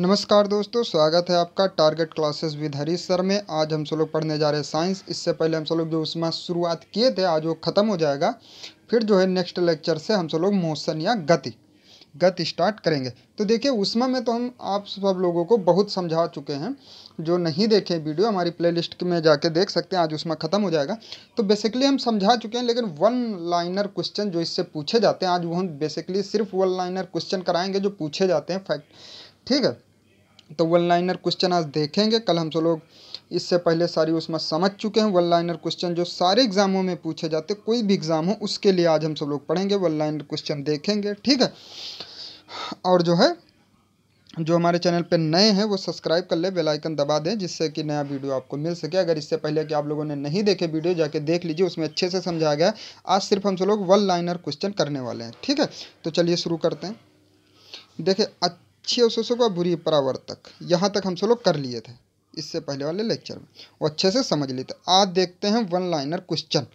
नमस्कार दोस्तों स्वागत है आपका target classes with Harish sir में आज हम सब लोग पढ़ने जा रहे हैं साइंस इससे पहले हम सब लोग जो उसमें शुरुआत किए थे आज वो ख़त्म हो जाएगा फिर जो है नेक्स्ट लेक्चर से हम सब लोग मोशन या गति गति स्टार्ट करेंगे तो देखिए उसमें में तो हम आप सब लोगों को बहुत समझा चुके हैं जो नहीं देखे वीडियो हमारी प्ले में जाके देख सकते हैं आज उसमें ख़त्म हो जाएगा तो बेसिकली हम समझा चुके हैं लेकिन वन लाइनर क्वेश्चन जो इससे पूछे जाते हैं आज वो हम बेसिकली सिर्फ वन लाइनर क्वेश्चन कराएंगे जो पूछे जाते हैं फैक्ट ठीक है तो वन लाइनर क्वेश्चन आज देखेंगे कल हम सब लोग इससे पहले सारी उसमें समझ चुके हैं वन लाइनर क्वेश्चन जो सारे एग्जामों में पूछे जाते कोई भी एग्जाम हो उसके लिए आज हम सब लोग पढ़ेंगे वन लाइनर क्वेश्चन देखेंगे ठीक है और जो है जो हमारे चैनल पर नए हैं वो सब्सक्राइब कर ले बेल आइकन दबा दें जिससे कि नया वीडियो आपको मिल सके अगर इससे पहले कि आप लोगों ने नहीं देखे वीडियो जाके देख लीजिए उसमें अच्छे से समझाया गया आज सिर्फ हम सब लोग वन लाइनर क्वेश्चन करने वाले हैं ठीक है तो चलिए शुरू करते हैं देखिए अच्छी अवशोषक और बुरी परावर्तक यहाँ तक हम सब लोग कर लिए थे इससे पहले वाले लेक्चर में वो अच्छे से समझ लिए थे आज देखते हैं वन लाइनर क्वेश्चन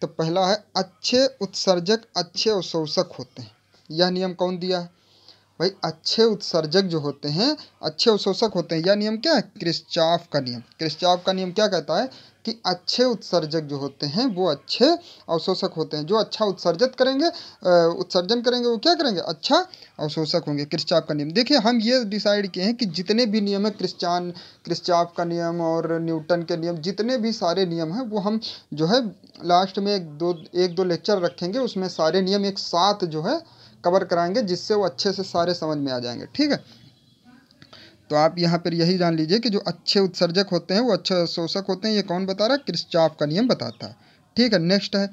तो पहला है अच्छे उत्सर्जक अच्छे अवशोषक होते हैं यह नियम कौन दिया है भाई अच्छे उत्सर्जक जो होते हैं अच्छे अवशोषक होते हैं यह नियम क्या है क्रिस्चाफ का नियम क्रिस्चाफ का नियम क्या कहता है कि अच्छे उत्सर्जक जो होते हैं वो अच्छे अवशोषक होते हैं जो अच्छा उत्सर्जित करेंगे उत्सर्जन करेंगे वो क्या करेंगे अच्छा अवशोषक होंगे क्रिस्चाप का नियम देखिए हम ये डिसाइड किए हैं कि जितने भी नियम है क्रिस्चान क्रिस्चाप का नियम और न्यूटन के नियम जितने भी सारे नियम हैं वो हम जो है लास्ट में एक दो एक दो लेक्चर रखेंगे उसमें सारे नियम एक साथ जो है कवर कराएंगे जिससे वो अच्छे से सारे समझ में आ जाएंगे ठीक है तो आप यहाँ पर यही जान लीजिए कि जो अच्छे उत्सर्जक होते हैं वो अच्छे शोषक होते हैं ये कौन बता रहा है क्रिस्चाफ का नियम बताता है ठीक है नेक्स्ट है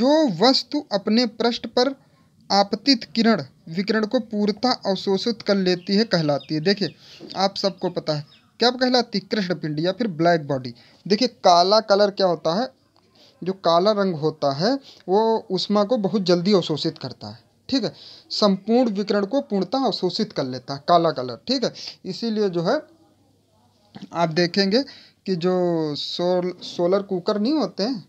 जो वस्तु अपने पृष्ठ पर आपतित किरण विकिरण को पूर्णता अवशोषित कर लेती है कहलाती है देखिए आप सबको पता है क्या कहलाती है कृष्णपिंड या फिर ब्लैक बॉडी देखिए काला कलर क्या होता है जो काला रंग होता है वो उष्मा को बहुत जल्दी अवशोषित करता है ठीक है संपूर्ण विकरण को पूर्णतः अवशोषित कर लेता है काला कलर ठीक है इसीलिए जो है आप देखेंगे कि जो सोल सोलर कुकर नहीं होते हैं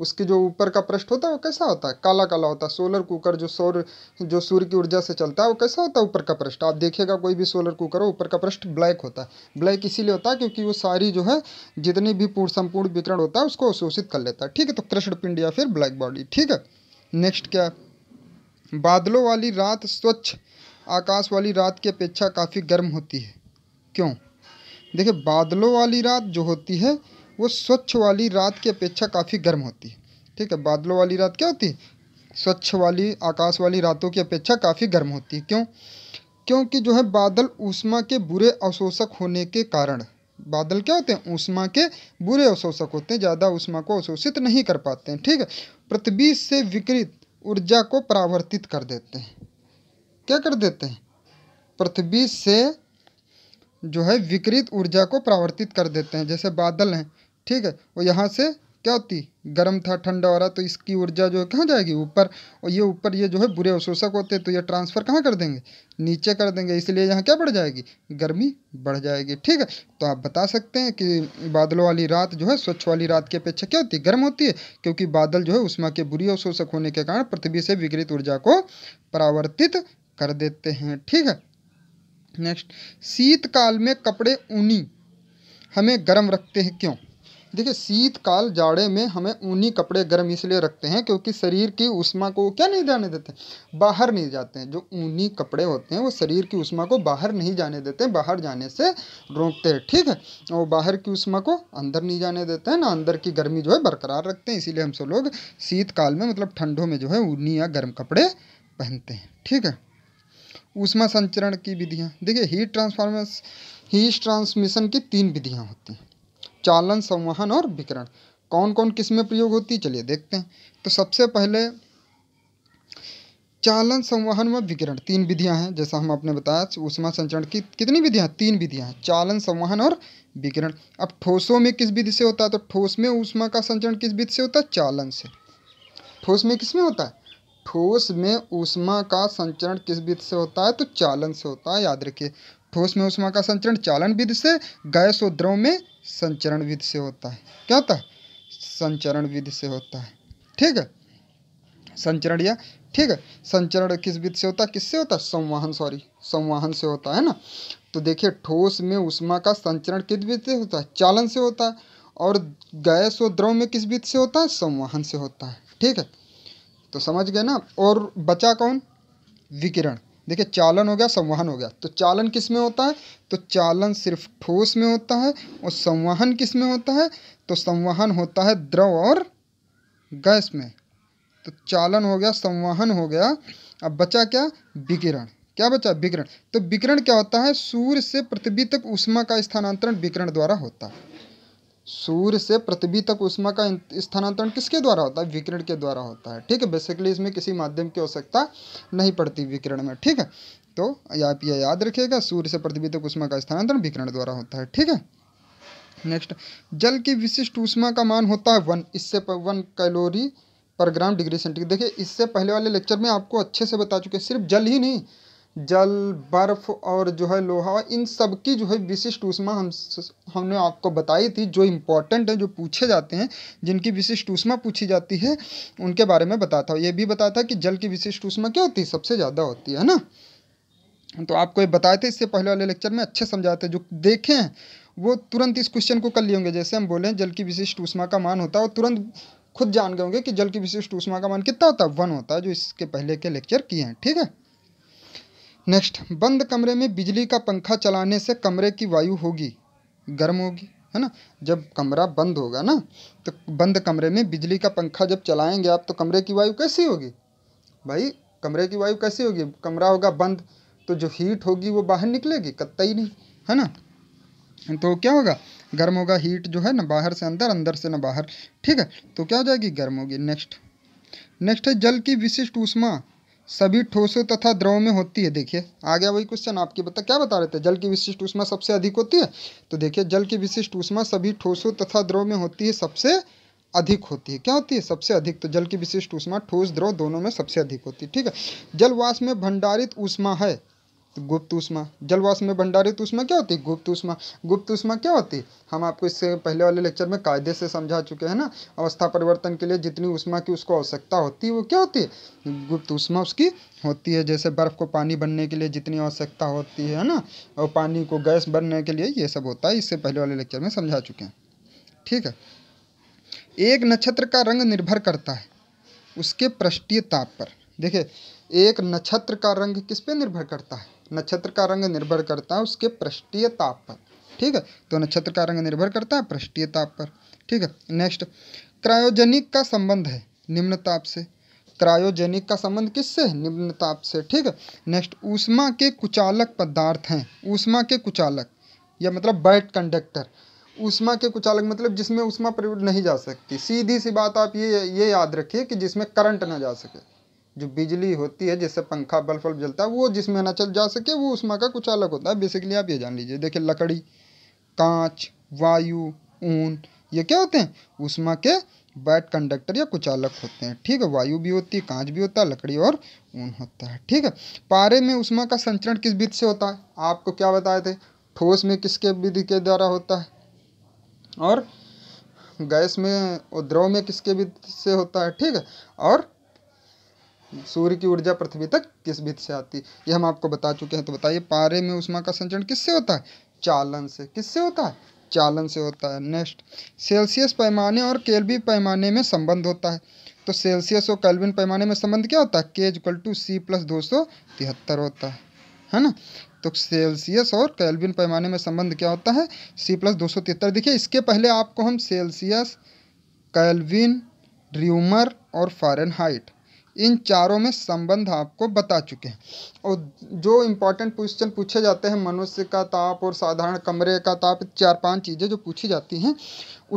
उसके जो ऊपर का पृष्ठ होता है वो कैसा होता है काला काला होता है सोलर कुकर जो सौर जो सूर्य की ऊर्जा से चलता है वो कैसा होता है ऊपर का पृष्ठ आप देखिएगा कोई भी सोलर कुकर हो ऊपर का पृष्ठ ब्लैक होता है ब्लैक इसीलिए होता है क्योंकि वो सारी जो है जितनी भी पूर्ण संपूर्ण विकरण होता है उसको अवशोषित कर लेता है ठीक है तो कृष्ण पिंड या फिर ब्लैक बॉडी ठीक है नेक्स्ट क्या है बादलों वाली रात स्वच्छ आकाश वाली रात की अपेक्षा काफ़ी गर्म होती है क्यों देखिए बादलों वाली रात जो होती है वो स्वच्छ वाली रात की अपेक्षा काफ़ी गर्म होती है ठीक है बादलों वाली रात क्या होती है स्वच्छ वाली आकाश वाली रातों की अपेक्षा काफ़ी गर्म होती है क्यों क्योंकि जो है बादल ऊष्मा के बुरे अवशोषक होने के कारण बादल क्या होते हैं ऊष्मा के बुरे अवशोषक होते हैं ज़्यादा ऊष्मा को अवशोषित नहीं कर पाते हैं ठीक है पृथ्वी से विकृत ऊर्जा को परावर्तित कर देते हैं क्या कर देते हैं पृथ्वी से जो है विकृत ऊर्जा को परावर्तित कर देते हैं जैसे बादल हैं ठीक है वो यहाँ से क्या होती गर्म था ठंडा हो रहा तो इसकी ऊर्जा जो है कहाँ जाएगी ऊपर और ये ऊपर ये जो है बुरे अवशोषक होते तो ये ट्रांसफ़र कहाँ कर देंगे नीचे कर देंगे इसलिए यहाँ क्या बढ़ जाएगी गर्मी बढ़ जाएगी ठीक है तो आप बता सकते हैं कि बादलों वाली रात जो है स्वच्छ वाली रात की अपेक्षा क्या होती है गर्म होती है क्योंकि बादल जो है उष्मा के बुरी अवशोषक होने के कारण पृथ्वी से विकृत ऊर्जा को परावर्तित कर देते हैं ठीक है नेक्स्ट शीतकाल में कपड़े ऊनी हमें गर्म रखते हैं क्यों देखिए शीतकाल जाड़े में हमें ऊनी कपड़े गर्म इसलिए रखते हैं क्योंकि शरीर की उष्मा को क्या नहीं जाने देते बाहर नहीं जाते हैं जो ऊनी कपड़े होते हैं वो शरीर की उष्मा को बाहर नहीं जाने देते बाहर जाने से रोकते हैं ठीक है और बाहर की उष्मा को अंदर नहीं जाने देते हैं ना अंदर की गर्मी जो है बरकरार रखते हैं इसीलिए हम सब लोग शीतकाल में मतलब ठंडों में जो है ऊनी या गर्म कपड़े पहनते हैं ठीक है उष्मा संचरण की विधियाँ देखिए हीट ट्रांसफार्मर हीट ट्रांसमिशन की तीन विधियाँ होती हैं चालन संवहन और विकरण कौन कौन किस में प्रयोग होती है चलिए देखते हैं तो सबसे पहले चालन संवहन व विकरण तीन विधियां हैं जैसा हम आपने बताया उष्मा संचरण की कितनी विधियां तीन विधियां हैं चालन संवहन और विकरण अब ठोसों में किस विधि से होता है तो ठोस में उष्मा का संचरण किस विधि से होता है चालन से ठोस में किस में होता है ठोस में उष्मा का संचरण किस विधि से होता है तो चालन से होता है याद रखिए ठोस में उष्मा का संचरण चालन विधि से गैस और द्रव में संचरण विधि से होता है क्या होता है संचरण विधि से होता है ठीक है संचरण या ठीक है संचरण किस विध से होता है किससे होता है संवाहन सॉरी संवाहन से होता है ना तो देखिए ठोस में उष्मा का संचरण किस विध से होता है चालन से होता है और गैस और द्रव में किस विध से होता है संवाहन से होता है ठीक है तो समझ गए ना और बचा कौन विकिरण देखिए चालन हो गया संवहन हो गया तो चालन किस में होता है तो चालन सिर्फ ठोस में होता है और संवहन किस में होता है तो संवहन होता है द्रव और गैस में तो चालन हो गया संवहन हो गया अब बचा क्या विकिरण क्या बचा विकिरण तो विकिरण क्या होता है सूर्य से पृथ्वी तक उष्मा का स्थानांतरण विकिरण द्वारा होता है सूर्य से पृथ्वी तक उष्मा का स्थानांतरण किसके द्वारा होता है विकिरण के द्वारा होता है ठीक है बेसिकली इसमें किसी माध्यम की आवश्यकता नहीं पड़ती विकिरण में ठीक है तो आप यह याद रखिएगा सूर्य से पृथ्वी तक उष्मा का स्थानांतरण विकिरण द्वारा होता है ठीक है नेक्स्ट जल की विशिष्ट ऊष्मा का मान होता है वन इससे पर वन कैलोरी पर ग्राम डिग्री सेंटीग्रेड देखिए इससे पहले वाले लेक्चर में आपको अच्छे से बता चुके सिर्फ जल ही नहीं जल बर्फ और जो है लोहा इन सब की जो है विशिष्ट ऊष्मा हम हमने आपको बताई थी जो इम्पोर्टेंट है जो पूछे जाते हैं जिनकी विशिष्ट ऊष्मा पूछी जाती है उनके बारे में बताता हूँ ये भी बताता कि जल की विशिष्ट ऊष्मा क्या होती है सबसे ज़्यादा होती है ना तो आपको ये बताए थे इससे पहले वाले लेक्चर में अच्छे समझाते जो देखें वो तुरंत इस क्वेश्चन को कर लिए होंगे जैसे हम बोलें जल की विशिष्ट ऊष्मा का मान होता है और तुरंत खुद जान गए होंगे कि जल की विशिष्ट ऊष्मा का मान कितना होता है वन होता है जो इसके पहले के लेक्चर किए हैं ठीक है नेक्स्ट बंद कमरे में बिजली का पंखा चलाने से कमरे की वायु होगी गर्म होगी है ना जब कमरा बंद होगा ना तो बंद कमरे में बिजली का पंखा जब चलाएंगे आप तो कमरे की वायु कैसी होगी भाई कमरे की वायु कैसी होगी कमरा होगा बंद तो जो हीट होगी वो बाहर निकलेगी कत्ता ही नहीं है ना तो क्या होगा गर्म होगा हीट जो है ना बाहर से अंदर अंदर से ना बाहर ठीक है तो क्या हो जाएगी गर्म होगी नेक्स्ट नेक्स्ट है जल की विशिष्ट ऊष्मा सभी ठोसों तथा द्रवों में होती है देखिए आ गया वही क्वेश्चन आपके बता क्या बता रहे थे जल की विशिष्ट ऊष्मा सबसे अधिक होती है तो देखिए जल की विशिष्ट ऊष्मा सभी ठोसों तथा द्रव में होती है सबसे अधिक होती है क्या होती है सबसे अधिक तो जल की विशिष्ट ऊष्मा ठोस द्रव दोनों में सबसे अधिक होती है ठीक है जलवास में भंडारित ऊष्मा है गुप्त ऊष्मा जलवाष्प में भंडारित ऊष्मा क्या होती है गुप्त उष्मा गुप्त उष्मा क्या होती है हम आपको इससे पहले वाले लेक्चर में कायदे से समझा चुके हैं ना अवस्था परिवर्तन के लिए जितनी ऊष्मा की उसको आवश्यकता होती है वो क्या होती है गुप्त उष्मा उसकी होती है जैसे बर्फ़ को पानी बनने के लिए जितनी आवश्यकता होती है ना और पानी को गैस बनने के लिए ये सब होता है इससे पहले वाले लेक्चर में समझा चुके हैं ठीक है एक नक्षत्र का रंग निर्भर करता है उसके पृष्ठीय ताप पर देखिए एक नक्षत्र का रंग किस पे निर्भर करता है नक्षत्र का रंग निर्भर करता है उसके पृष्ठीय ताप पर ठीक है तो नक्षत्र का रंग निर्भर करता है पृष्ठीय ताप पर ठीक है नेक्स्ट क्रायोजेनिक का संबंध है निम्न ताप से क्रायोजेनिक का संबंध किससे निम्न ताप से ठीक है नेक्स्ट ऊष्मा के कुचालक पदार्थ हैं ऊष्मा के कुचालक या मतलब बैट कंडक्टर ऊष्मा के कुचालक मतलब जिसमें ऊष्मा प्रयुक्त नहीं जा सकती सीधी सी बात आप ये ये याद रखिए कि जिसमें करंट ना जा सके जो बिजली होती है जिससे पंखा बल्ब बल्ब जलता है वो जिसमें ना चल जा सके वो उसमें का कुछ अलग होता है बेसिकली आप ये जान लीजिए देखिए लकड़ी कांच वायु ऊन ये क्या होते हैं उष्मा के बैट कंडक्टर या कुचालक होते हैं ठीक है वायु भी होती है कांच भी होता है लकड़ी और ऊन होता है ठीक है पारे में उष्मा का संचरण किस विधि से होता है आपको क्या बताए थे ठोस में किसके विधि के द्वारा होता है और गैस में और द्रव में किसके विधि से होता है ठीक है और सूर्य की ऊर्जा पृथ्वी तक किस भीत से आती है ये हम आपको बता चुके हैं तो बताइए पारे में उष्मा का संचरण किससे होता है चालन से किससे होता है चालन से होता है नेक्स्ट सेल्सियस पैमाने और केल्विन पैमाने में संबंध होता है तो सेल्सियस और केल्विन पैमाने में संबंध क्या होता है के इजकल टू सी प्लस दो सौ तिहत्तर होता है है ना तो सेल्सियस और कैलविन पैमाने में संबंध क्या होता है सी प्लस दो सौ तिहत्तर देखिए इसके पहले आपको हम सेल्सियस कैलविन र्यूमर और फ़ारेनहाइट इन चारों में संबंध आपको बता चुके हैं और जो इम्पोर्टेंट क्वेश्चन पूछे जाते हैं मनुष्य का ताप और साधारण कमरे का ताप चार पांच चीज़ें जो पूछी जाती हैं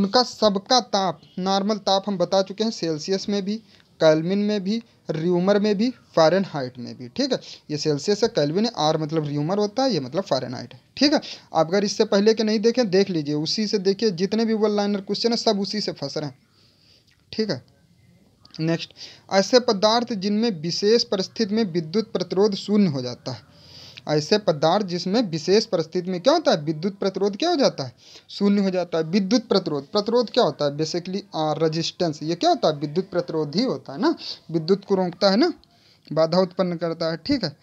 उनका सबका ताप नॉर्मल ताप हम बता चुके हैं सेल्सियस में भी कैलविन में भी र्यूमर में भी फॉरन में भी ठीक है ये सेल्सियस है कैलविन है आर मतलब र्यूमर होता है ये मतलब फॉरन है ठीक है आप अगर इससे पहले के नहीं देखें देख लीजिए उसी से देखिए जितने भी वन लाइनर क्वेश्चन है सब उसी से फंस रहे हैं ठीक है नेक्स्ट ऐसे पदार्थ जिनमें विशेष परिस्थिति में विद्युत प्रतिरोध शून्य हो जाता है ऐसे पदार्थ जिसमें विशेष परिस्थिति में क्या होता है विद्युत प्रतिरोध क्या हो जाता है शून्य हो जाता है विद्युत प्रतिरोध प्रतिरोध क्या होता है बेसिकली रजिस्टेंस ये क्या होता है विद्युत प्रतिरोध ही होता है ना विद्युत को रोकता है ना बाधा उत्पन्न करता है ठीक है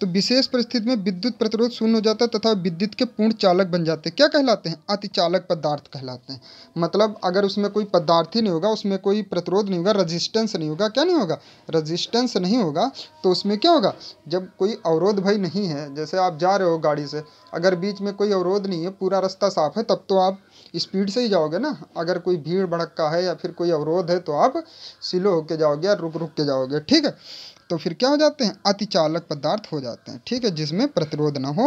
तो विशेष परिस्थिति में विद्युत प्रतिरोध शून्य हो जाता है तथा विद्युत के पूर्ण चालक बन जाते हैं क्या कहलाते हैं अतिचालक पदार्थ कहलाते हैं मतलब अगर उसमें कोई पदार्थ ही नहीं होगा उसमें कोई प्रतिरोध नहीं होगा रजिस्टेंस नहीं होगा क्या नहीं होगा रजिस्टेंस नहीं होगा तो उसमें क्या होगा जब कोई अवरोध भाई नहीं है जैसे आप जा रहे हो गाड़ी से अगर बीच में कोई अवरोध नहीं है पूरा रास्ता साफ है तब तो आप स्पीड से ही जाओगे ना अगर कोई भीड़ भड़का है या फिर कोई अवरोध है तो आप स्लो होके जाओगे या रुक रुक के जाओगे ठीक है तो फिर क्या हो जाते हैं अतिचालक पदार्थ हो जाते हैं ठीक है जिसमें प्रतिरोध ना हो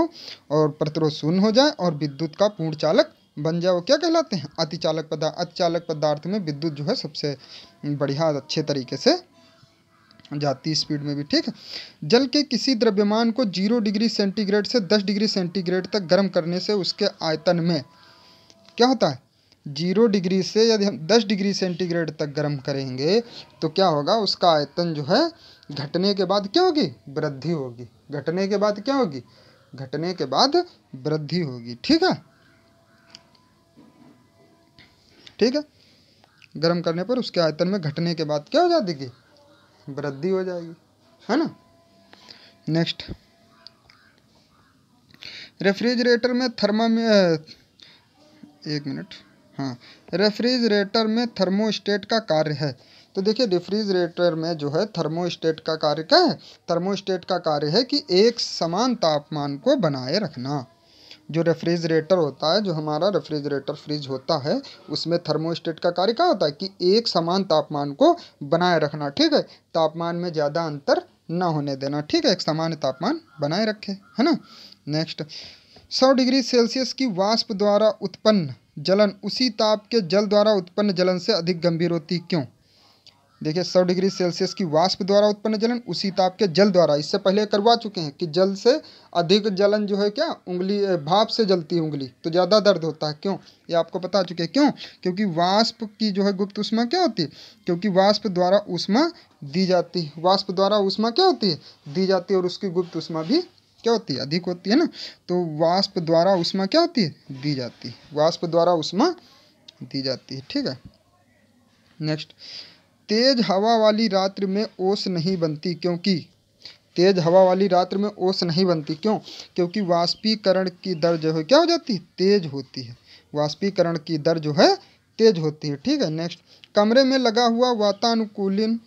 और प्रतिरोध शून्य हो जाए और विद्युत का पूर्ण चालक बन जाए वो क्या कहलाते हैं अतिचालक पदार्थ अतिचालक पदार्थ में विद्युत जो है सबसे बढ़िया अच्छे तरीके से जाती स्पीड में भी ठीक है जल के किसी द्रव्यमान को जीरो डिग्री सेंटीग्रेड से दस डिग्री सेंटीग्रेड तक गर्म करने से उसके आयतन में क्या होता है जीरो डिग्री से यदि हम दस डिग्री सेंटीग्रेड तक गर्म करेंगे तो क्या होगा उसका आयतन जो है घटने के बाद क्या होगी वृद्धि होगी घटने के बाद क्या होगी घटने के बाद वृद्धि होगी ठीक है ठीक है गर्म करने पर उसके आयतन में घटने के बाद क्या हो जाएगी वृद्धि हो जाएगी है ना नेक्स्ट रेफ्रिजरेटर में थर्मा हाँ। में एक मिनट हाँ रेफ्रिजरेटर में थर्मोस्टेट का कार्य है तो देखिए रेफ्रिजरेटर में जो है थर्मोस्टेट का कार्य क्या है थर्मोस्टेट का कार्य है कि एक समान तापमान को बनाए रखना जो रेफ्रिजरेटर होता है जो हमारा रेफ्रिजरेटर फ्रिज होता है उसमें थर्मोस्टेट का कार्य क्या होता है कि एक समान तापमान को बनाए रखना ठीक है तापमान में ज़्यादा अंतर ना होने देना ठीक है एक समान तापमान बनाए रखे है ना नेक्स्ट सौ डिग्री सेल्सियस की वाष्प द्वारा उत्पन्न जलन उसी ताप के जल द्वारा उत्पन्न जलन से अधिक गंभीर होती क्यों देखिए 100 डिग्री सेल्सियस की वाष्प द्वारा उत्पन्न जलन उसी ताप के जल द्वारा इससे पहले करवा चुके हैं कि जल से अधिक जलन जो है क्या उंगली भाप से जलती है उंगली तो ज़्यादा दर्द होता है क्यों ये आपको बता चुके हैं क्यों क्योंकि वाष्प की जो है गुप्त उष्मा क्या होती है क्योंकि वाष्प द्वारा उष्मा दी जाती है वाष्प द्वारा उष्मा क्या होती है दी जाती है और उसकी गुप्त उष्मा भी क्या होती है अधिक होती है ना तो वाष्प द्वारा उष्मा क्या होती है दी जाती है वाष्प द्वारा उष्मा दी जाती है ठीक है नेक्स्ट तेज़ हवा वाली रात्र में ओस नहीं बनती क्योंकि तेज़ हवा वाली रात्र में ओस नहीं बनती क्यों क्योंकि वाष्पीकरण की दर जो है क्या हो जाती है तेज होती है वाष्पीकरण की दर जो है तेज होती है ठीक है नेक्स्ट कमरे में लगा हुआ वातानुकूलन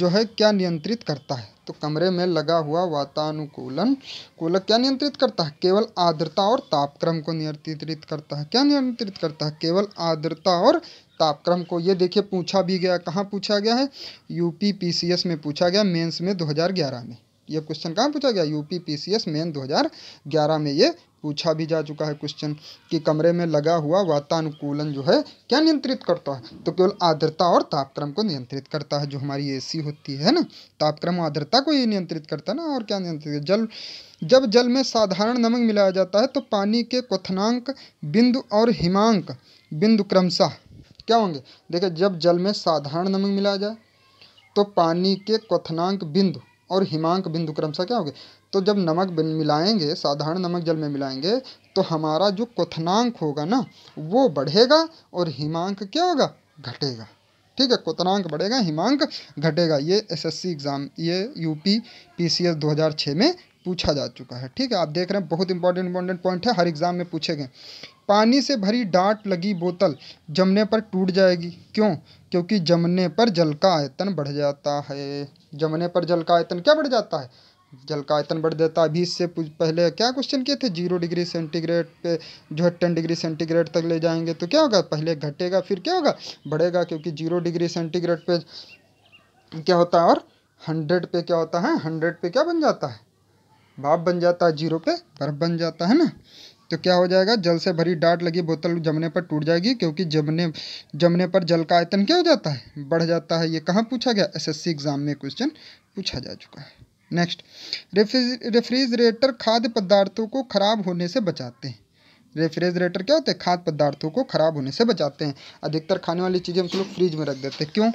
जो है क्या नियंत्रित करता है तो कमरे में लगा हुआ वातानुकूलन कूलक क्या नियंत्रित करता है केवल आर्द्रता और तापक्रम को नियंत्रित करता है क्या नियंत्रित करता है केवल आर्द्रता और तापक्रम को ये देखिए पूछा भी गया कहाँ पूछा गया है यूपी पीसीएस में पूछा गया मेंस में 2011 में ये क्वेश्चन कहाँ पूछा गया यूपी पीसीएस मेन 2011 में ये पूछा भी जा चुका है क्वेश्चन कि कमरे में लगा हुआ वातानुकूलन जो है क्या नियंत्रित करता है तो केवल आर्द्रता और तापक्रम को नियंत्रित करता है जो हमारी एसी होती है ना तापक्रम आर्द्रता को ये नियंत्रित करता है ना और क्या नियंत्रित जल जब जल में साधारण नमक मिलाया जाता है तो पानी के क्वनांक बिंदु और हिमांक बिंदु क्रमशः क्या होंगे देखिए जब जल में साधारण नमक मिलाया जाए तो पानी के क्वनांक बिंदु और हिमांक बिंदु क्रमशः क्या होंगे तो जब नमक मिलाएंगे साधारण नमक जल में मिलाएंगे तो हमारा जो क्वनांक होगा ना वो बढ़ेगा और हिमांक क्या होगा घटेगा ठीक है क्वनांक बढ़ेगा हिमांक घटेगा ये एसएससी एग्ज़ाम ये यूपी पीसीएस 2006 में पूछा जा चुका है ठीक है आप देख रहे हैं बहुत इंपॉर्टेंट इंपॉर्टेंट पॉइंट है हर एग्ज़ाम में पूछे गए पानी से भरी डांट लगी बोतल जमने पर टूट जाएगी क्यों क्योंकि जमने पर जल का आयतन बढ़ जाता है जमने पर जल का आयतन क्या बढ़ जाता है जल का आयतन बढ़ जाता है अभी इससे पहले क्या क्वेश्चन किए थे जीरो डिग्री सेंटीग्रेड पे जो है टेन डिग्री सेंटीग्रेड तक ले जाएंगे तो क्या होगा पहले घटेगा फिर क्या होगा बढ़ेगा क्योंकि जीरो डिग्री सेंटीग्रेड पे क्या होता है और हंड्रेड पे क्या होता है हंड्रेड पे क्या बन जाता है भाप बन जाता है जीरो पे बर्फ बन जाता है ना तो क्या हो जाएगा जल से भरी डाट लगी बोतल जमने पर टूट जाएगी क्योंकि जमने जमने पर जल का आयतन क्या हो जाता है बढ़ जाता है ये कहाँ पूछा गया एसएससी एग्जाम में क्वेश्चन पूछा जा चुका है नेक्स्ट रेफ्रिजरेटर खाद्य पदार्थों को खराब होने से बचाते हैं रेफ्रिजरेटर क्या होते हैं खाद्य पदार्थों को खराब होने से बचाते हैं अधिकतर खाने वाली चीज़ें हम लोग फ्रिज में रख देते हैं क्यों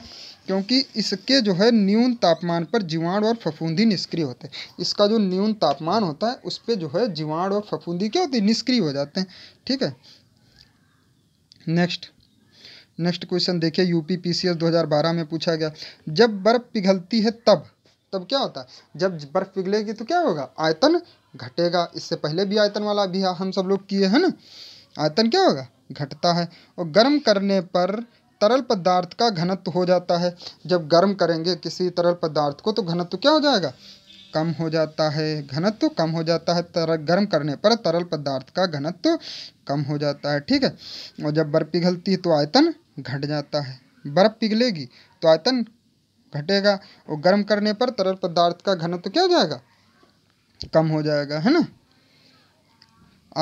क्योंकि इसके जो है न्यून तापमान पर जीवाणु और फफूंदी निष्क्रिय होते हैं इसका जो न्यून तापमान होता है उस पर जो है जीवाणु और फफूंदी क्या होती है निष्क्रिय हो जाते हैं ठीक है नेक्स्ट नेक्स्ट क्वेश्चन देखिए यूपी पीसीएस 2012 में पूछा गया जब बर्फ़ पिघलती है तब तब क्या होता है जब बर्फ़ पिघलेगी तो क्या होगा आयतन घटेगा इससे पहले भी आयतन वाला भी हम सब लोग किए हैं ना आयतन क्या होगा घटता है और गर्म करने पर तरल पदार्थ का घनत्व हो जाता है जब गर्म करेंगे किसी तरल पदार्थ को तो घनत्व क्या हो जाएगा कम हो जाता है घनत्व कम हो जाता है तरल गर्म करने पर तरल पदार्थ का घनत्व कम हो जाता है ठीक है और जब बर्फ पिघलती है तो आयतन घट जाता है बर्फ पिघलेगी तो आयतन घटेगा और गर्म करने पर तरल पदार्थ का घनत्व क्या हो जाएगा कम हो जाएगा है ना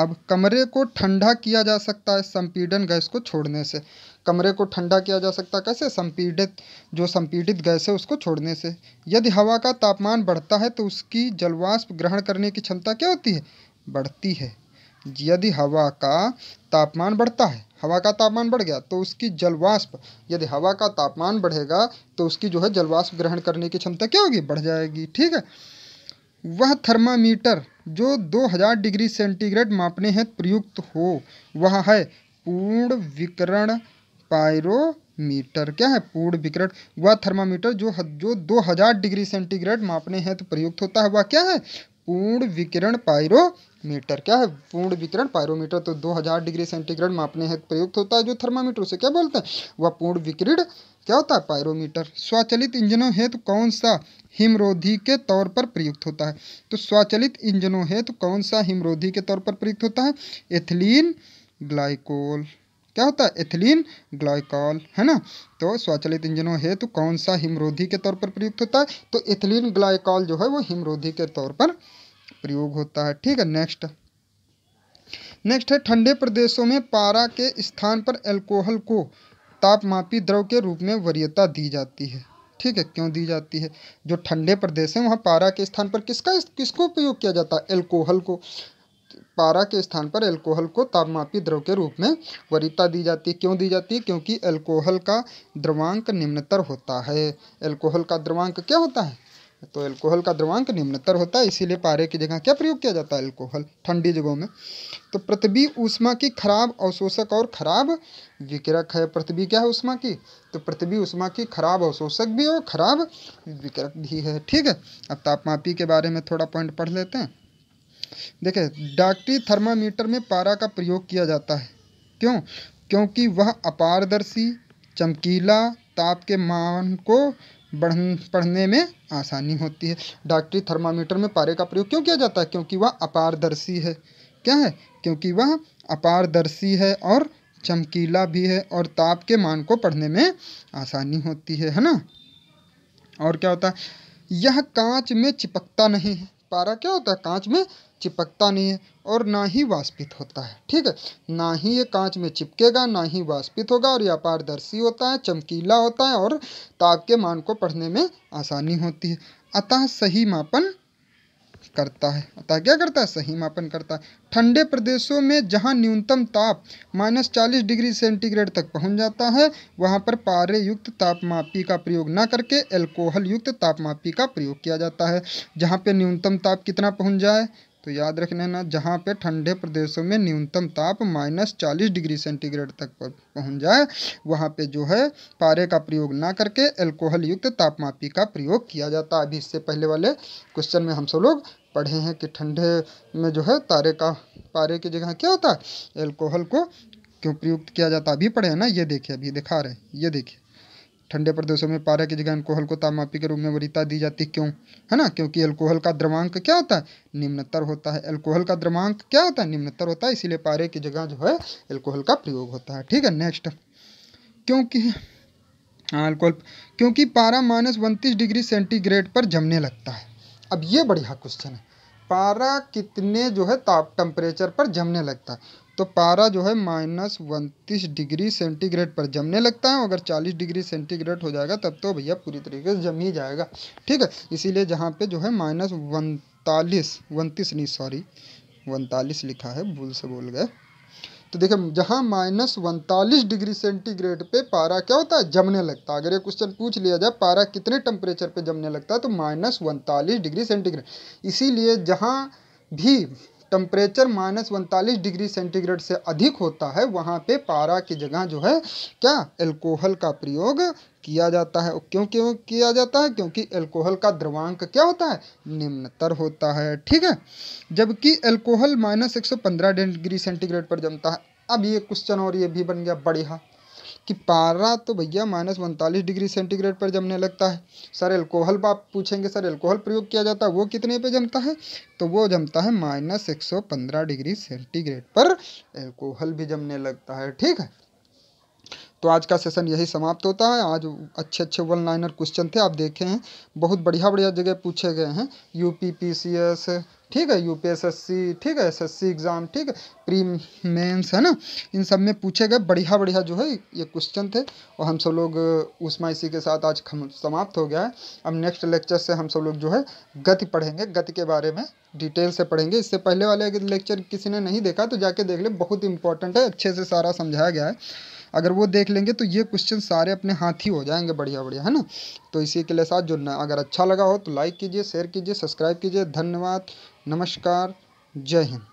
अब कमरे को ठंडा किया जा सकता है संपीडन गैस को छोड़ने से कमरे को ठंडा किया जा सकता है कैसे संपीडित जो संपीडित गैस है उसको छोड़ने से यदि हवा का तापमान बढ़ता है तो उसकी जलवाष्प ग्रहण करने की क्षमता क्या होती है बढ़ती है यदि हवा का तापमान बढ़ता है हवा का तापमान बढ़ गया तो उसकी जलवाष्प यदि हवा का तापमान बढ़ेगा तो उसकी जो है जलवाष्प ग्रहण करने की क्षमता क्या होगी बढ़ जाएगी ठीक है वह थर्मामीटर जो 2000 डिग्री सेंटीग्रेड मापने हेतु प्रयुक्त हो वह है पूर्ण विकरण पायरोमीटर क्या है पूर्ण विकरण वह थर्मामीटर जो जो 2000 डिग्री सेंटीग्रेड मापने हेतु प्रयुक्त होता है वह क्या है पूर्ण विकिरण पायरोमीटर क्या है पूर्ण विकिरण पायरोमीटर तो 2000 डिग्री सेंटीग्रेड मापने हेतु प्रयुक्त होता है जो थर्मामीटर उसे क्या बोलते हैं वह पूर्ण विकिरण क्या होता है पायरोमीटर स्वचालित इंजनों हेतु तो कौन सा हिमरोधी के तौर पर प्रयुक्त होता है तो स्वचालित इंजनों हेतु तो कौन सा हिमरोधी के तौर पर प्रयुक्त होता है एथिलीन ग्लाइकोल क्या होता है एथिलीन ग्लाइकोल है ना तो स्वचालित इंजनों हेतु तो कौन सा हिमरोधी के तौर पर प्रयुक्त होता है तो एथिलीन ग्लाइकॉल जो है वो हिमरोधी के तौर पर प्रयोग होता है ठीक है नेक्स्ट नेक्स्ट है ठंडे प्रदेशों में पारा के स्थान पर एल्कोहल को तापमापी द्रव के रूप में वरीयता दी जाती है ठीक है क्यों दी जाती है जो ठंडे प्रदेश हैं वहाँ पारा के स्थान पर किसका किसको उपयोग किया जाता है एल्कोहल को पारा के स्थान पर एल्कोहल को तापमापी द्रव के रूप में वरीयता दी जाती है क्यों दी जाती है क्योंकि एल्कोहल का द्रवांक निम्नतर होता है एल्कोहल का द्रवांक क्या होता है तो एल्कोहल का द्रवांक निम्नतर होता है इसीलिए पारे की जगह क्या प्रयोग किया जाता है एल्कोहल ठंडी जगहों में तो पृथ्वी ऊष्मा की खराब अवशोषक और खराब विकिरक है पृथ्वी क्या है उष्मा की तो पृथ्वी उष्मा की खराब अवशोषक भी और खराब विकिरक भी है ठीक है अब तापमापी के बारे में थोड़ा पॉइंट पढ़ लेते हैं देखें डाक्टरी थर्मामीटर में पारा का प्रयोग किया जाता है क्यों क्योंकि वह अपारदर्शी चमकीला ताप के मान को बढ़ पढ़ने में आसानी होती है डॉक्टरी थर्मामीटर में पारे का प्रयोग क्यों किया जाता है क्योंकि वह अपारदर्शी है क्या है क्योंकि वह अपारदर्शी है और चमकीला भी है और ताप के मान को पढ़ने में आसानी होती है है ना और क्या होता है यह कांच में चिपकता नहीं है पारा क्या होता है कांच में चिपकता नहीं है और ना ही वाष्पित होता है ठीक है ना ही ये कांच में चिपकेगा ना ही वाष्पित होगा और यह पारदर्शी होता है चमकीला होता है और ताप के मान को पढ़ने में आसानी होती है अतः सही मापन करता है अतः क्या करता है सही मापन करता है ठंडे प्रदेशों में जहाँ न्यूनतम ताप माइनस चालीस डिग्री सेंटीग्रेड तक पहुँच जाता है वहाँ पर पारे युक्त तापमापी का प्रयोग ना करके एल्कोहल युक्त तापमापी का प्रयोग किया जाता है जहाँ पे न्यूनतम ताप कितना पहुँच जाए तो याद रखना ना जहाँ पे ठंडे प्रदेशों में न्यूनतम ताप माइनस चालीस डिग्री सेंटीग्रेड तक पर पहुँच जाए वहाँ पे जो है पारे का प्रयोग ना करके एल्कोहल युक्त तापमापी का प्रयोग किया जाता है अभी इससे पहले वाले क्वेश्चन में हम सब लोग पढ़े हैं कि ठंडे में जो है तारे का पारे की जगह क्या होता है एल्कोहल को क्यों प्रयुक्त किया जाता अभी पढ़े हैं ना ये देखिए अभी दिखा रहे ये देखिए ठंडे प्रदेशों में पारा की जगह अल्कोहल को तापमापी के रूप में वरीयता दी जाती क्यों है ना क्योंकि अल्कोहल का द्रवांक क्या होता है निम्नतर होता है अल्कोहल का द्रवांक क्या होता है निम्नतर होता है इसीलिए पारे की जगह जो है अल्कोहल का प्रयोग होता है ठीक है नेक्स्ट क्योंकि हाँ अल्कोहल क्योंकि पारा माइनस उनतीस डिग्री सेंटीग्रेड पर जमने लगता है अब ये बढ़िया क्वेश्चन है पारा कितने जो है ताप टेम्परेचर पर जमने लगता है तो पारा जो है माइनस उनतीस डिग्री सेंटीग्रेड पर जमने लगता है अगर चालीस डिग्री सेंटीग्रेड हो जाएगा तब तो भैया पूरी तरीके से जम ही जाएगा ठीक है इसीलिए जहाँ पे जो है माइनस उनतालीस उनतीस नहीं सॉरी उनतालीस लिखा है भूल से बोल गए तो देखिए जहाँ माइनस उनतालीस डिग्री सेंटीग्रेड पे पारा क्या होता है जमने लगता है अगर ये क्वेश्चन पूछ लिया जाए पारा कितने टेम्परेचर पे जमने लगता है तो माइनस उनतालीस डिग्री सेंटीग्रेड इसीलिए जहाँ भी टेम्परेचर माइनस उनतालीस डिग्री सेंटीग्रेड से अधिक होता है वहाँ पे पारा की जगह जो है क्या एल्कोहल का प्रयोग किया जाता है क्यों क्यों किया जाता है क्योंकि एल्कोहल का द्रवांक क्या होता है निम्नतर होता है ठीक है जबकि एल्कोहल माइनस एक डिग्री सेंटीग्रेड पर जमता है अब ये क्वेश्चन और ये भी बन गया बढ़िया कि पारा तो भैया माइनस उनतालीस डिग्री सेंटीग्रेड पर जमने लगता है सर एल्कोहल आप पूछेंगे सर एल्कोहल प्रयोग किया जाता है वो कितने पे जमता है तो वो जमता है माइनस एक सौ पंद्रह डिग्री सेंटीग्रेड पर एल्कोहल भी जमने लगता है ठीक है तो आज का सेशन यही समाप्त होता है आज अच्छे अच्छे वन लाइनर क्वेश्चन थे आप देखे हैं बहुत बढ़िया बढ़िया जगह पूछे गए हैं U P P C S ठीक है यू पी ठीक है एसएससी एग्ज़ाम ठीक है प्री मेन्स है ना इन सब में पूछे गए बढ़िया बढ़िया जो है ये क्वेश्चन थे और हम सब लोग उषमा इसी के साथ आज समाप्त हो गया है अब नेक्स्ट लेक्चर से हम सब लोग जो है गति पढ़ेंगे गति के बारे में डिटेल से पढ़ेंगे इससे पहले वाले लेक्चर किसी ने नहीं देखा तो जाके देख ले बहुत इंपॉर्टेंट है अच्छे से सारा समझाया गया है अगर वो देख लेंगे तो ये क्वेश्चन सारे अपने हाथ ही हो जाएंगे बढ़िया बढ़िया है ना तो इसी के लिए साथ जुड़ना अगर अच्छा लगा हो तो लाइक कीजिए शेयर कीजिए सब्सक्राइब कीजिए धन्यवाद नमस्कार जय हिंद